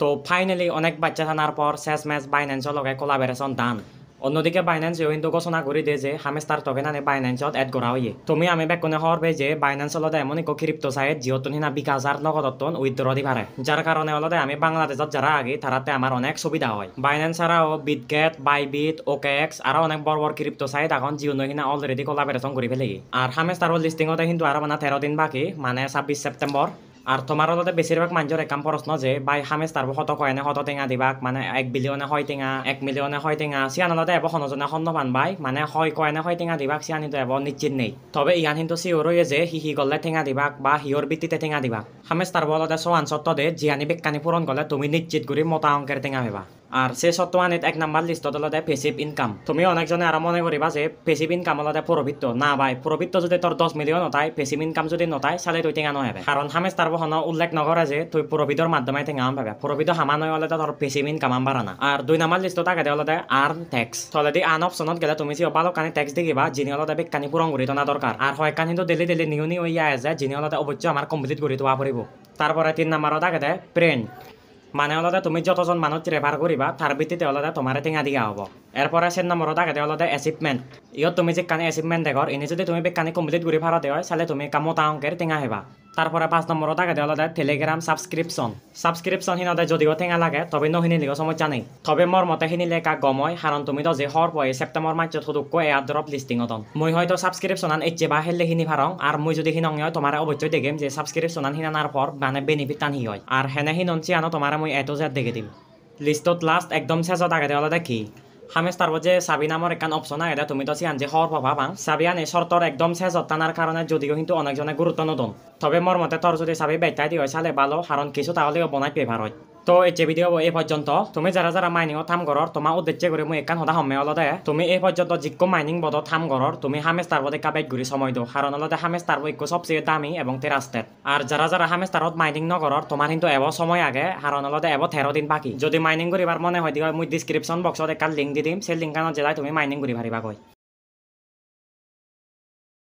তো ফাইনেলি অনেক বাচ্চা থানার পর শেষ ম্যাচ বাইন্যান্সের লগে কোলাবরেশন দান অন্যদিকে বাইন্যান্সেও কিন্তু ঘোষণা করে দিয়ে যে হামেস তার তকে নানি বাইনেন্সত এড করা হইয়ে তুমি আমি বেকনে হওয়ার পেয়ে যে বাইন্যান্স হলদে এমন এক ক্ষিপ্ত সাইড যিহতনি না বিকাশ আর নগদত্তন উইথড্র দিবারে যার কারণে হলদে আমি বাংলাদেশত যারা আগে তারাতে আমার অনেক সুবিধা হয় বাইন্যান্স ছাড়াও বিটগেট বাইবিট ওকেক্স আরো অনেক বড় বড় ক্ষিপ্ত সাইড এখন জিওনহিনা অলরেডি কোলাবরেশন করে ফেলেগি আর হামেস তারও লিস্টিংতে কিন্তু আরো মানে তেরো দিন বাকি মানে ছাব্বিশ সেপ্টেম্বর আৰ্থ মাৰতে বেছিভাগ মানুহৰ একাম প্ৰশ্ন যে বাই খামেজ তাৰ শত কয়নে শত টেঙা দিবাক মানে এক বিলিয়নে হয় টেঙা এক মিলিয়নে হয় টেঙা চিয়ানলতে এব সনজনে সন্মান বাই মানে হয় কয়নে হয় টেঙা দিবাক চিয়ানিতো এব নিশ্চিত নেই তবে ইয়ান কিন্তু চিঞৰ হৈয়ে যে সি সি গ'লে টেঙা দিবা বা সিঁৰ ভিত্তিতে টেঙা দিবা খামেজ তাৰ বলতে চোৱান চত্ব দে জিয়ানী বেকানি পূৰণ গ'লে তুমি নিশ্চিত কৰি মতা অংকেৰে টেঙা ভাবা আর সে সত্ত্বানিত এক নাম্বার লিস্ট হলতে পেসিভ ইনকাম তুমি অনেকজনে আরো মনে করিবা যে পেসিভ ইনকাম হলতে প্রবৃত্ত না ভাই প্রবৃত্ত যদি তোর দশ মিলিয়ন নতাই পেসিভ ইনকাম যদি নতাই সালে তুই টেঙা নয় কারণ হামেজ তার বহন উল্লেখ নকরে যে তুই প্রবিধর মাধ্যমে টেঙা পাবে প্রবিধ হামা নয় হলে তোর পেসিভ ইনকাম আনবার না আর দুই নাম্বার লিস্ট থাকে হলতে আর্ন ট্যাক্স দি আন অপশনত গেলে তুমি যে অবালো কানে ট্যাক্স দেখিবা যিনি হলতে কানি পূরণ করি তোনা দরকার আর হয় কানি তো ডেলি ডেলি নিউ নিউ ইয়া আছে যিনি হলতে অবশ্য আমার কমপ্লিট করে দেওয়া পড়ব তারপরে তিন নাম্বারও থাকে প্রেন্ট মানে হলতে তুমি যতজন মানুহ ট্ৰেভাৰ কৰিবা তাৰ ভিত্তিতে হ'লে তোমাৰ টিঙা দিয়া হ'ব ইয়াৰ পৰা চেন নম্বৰত আগতে হ'লে এচিভমেণ্ট ইয়ত তুমি যি কানি এচিভমেণ্ট দেখৰ এনেই যদি তুমি কানি কমপ্লিট কৰি ভাৰতে হয় চালে তুমি কামত আওঁকে টিঙা আহিবা তারপরে পাঁচ নম্বর টাকা দেওয়া দেয় টেলিগ্রাম সাবস্ক্রিপশন সাবস্ক্রিপশন হিন দেয় যদিও ঠেঙা লাগে তবে নহিনী লিগ সমস্যা নেই তবে মর মতে হিনিলে কাক গময় হারণ তুমি তো যে হর পয়ে সেপ্টেম্বর মার্চত সুদুক্ক এয়ার ড্রপ লিস্টিং অতন মই হয়তো সাবস্ক্রিপশন আন ইচ্ছে বা হেললে হিনি ভারং আর মই যদি হিনং হয় তোমার অবশ্যই দেখিম যে সাবস্ক্রিপশন আন হিনানার পর মানে বেনিফিট টানি হয় আর হেনে হিনন চিয়ানো তোমার মই এত জেদ দেখে দিম লিস্টত লাস্ট একদম শেষত আগে দেওয়া দেখি হামেশ তারপর যে চাবি নামৰ একান অপশ্যন আহে তুমি তো সিয়ান যে হর পাবা পাং চাবি আনে শর্তর একদম শেষ টানার কারণে যদিও কিন্তু অনেকজনে গুরুত্ব নদন তবে মোর মতে তোর যদি চাবি বেটাই দিয়ে চালে ভালো কারণ কিছু তাহলেও বনাই পেভার হয় তো এই চেপি দিব এই পর্যন্ত তুমি যারা যারা মাইনিং থাম ঘর তোমার উদ্দেশ্যে করে মুই এখান সদা সময় অলদে তুমি এই পর্যন্ত যিকো মাইনিং বদ থাম ঘর তুমি হামেস তার বদে কাবেট ঘুরি সময় দো কারণ অলদে হামেস তার বইকো সবচেয়ে দামি এবং তে রাস্তে আর যারা যারা হামেস তারত মাইনিং নগরর তোমার কিন্তু এব সময় আগে কারণ অলদে এব তেরো দিন বাকি যদি মাইনিং করিবার মনে হয় দিয়ে মুই ডিসক্রিপশন বক্সত একান লিঙ্ক দি দিম সেই লিঙ্কানত জেলায় তুমি মাইনিং করি পারিবা কয়